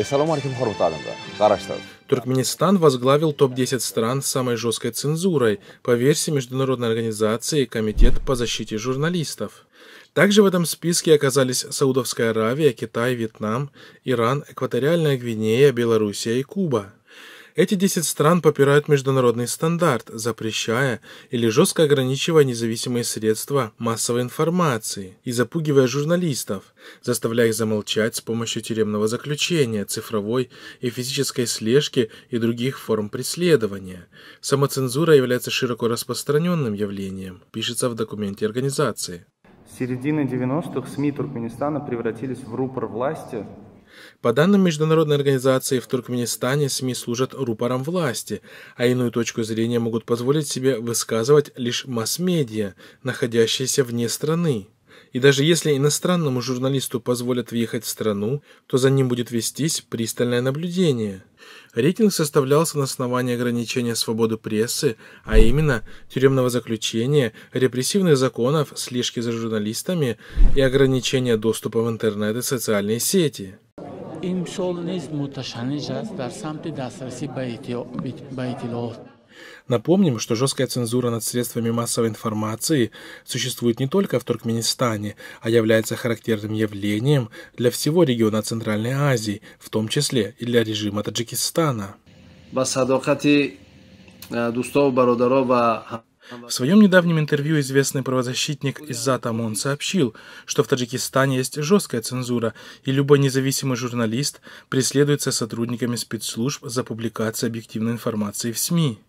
Assalomu alaykum, hurmatli alimlar. Qarashlar. Туркменистан возглавил топ-10 стран с самой жесткой цензурой по версии Международной организации Комитет по защите журналистов. Также в этом списке оказались Саудовская Аравия, Китай, Вьетнам, Иран, Экваториальная Гвинея, Белоруссия и Куба. Эти 10 стран попирают международный стандарт, запрещая или жестко ограничивая независимые средства массовой информации и запугивая журналистов, заставляя их замолчать с помощью тюремного заключения, цифровой и физической слежки и других форм преследования. Самоцензура является широко распространенным явлением, пишется в документе организации. С середины 90-х СМИ Туркменистана превратились в рупор власти, по данным международной организации, в Туркменистане СМИ служат рупором власти, а иную точку зрения могут позволить себе высказывать лишь масс-медиа, находящиеся вне страны. И даже если иностранному журналисту позволят въехать в страну, то за ним будет вестись пристальное наблюдение. Рейтинг составлялся на основании ограничения свободы прессы, а именно тюремного заключения, репрессивных законов, слежки за журналистами и ограничения доступа в интернет и социальные сети имсол низ муташанниҷ аст дар самти дастрасӣ ба иттилоот Напомним, что жесткая цензура над средствами массовой информации существует не только в Туркменистане, а является характерным явлением для всего региона Центральной Азии, в том числе и для режима Таджикистана. В своем недавнем интервью известный правозащитник Иззат Амон сообщил, что в Таджикистане есть жесткая цензура, и любой независимый журналист преследуется сотрудниками спецслужб за публикацию объективной информации в СМИ.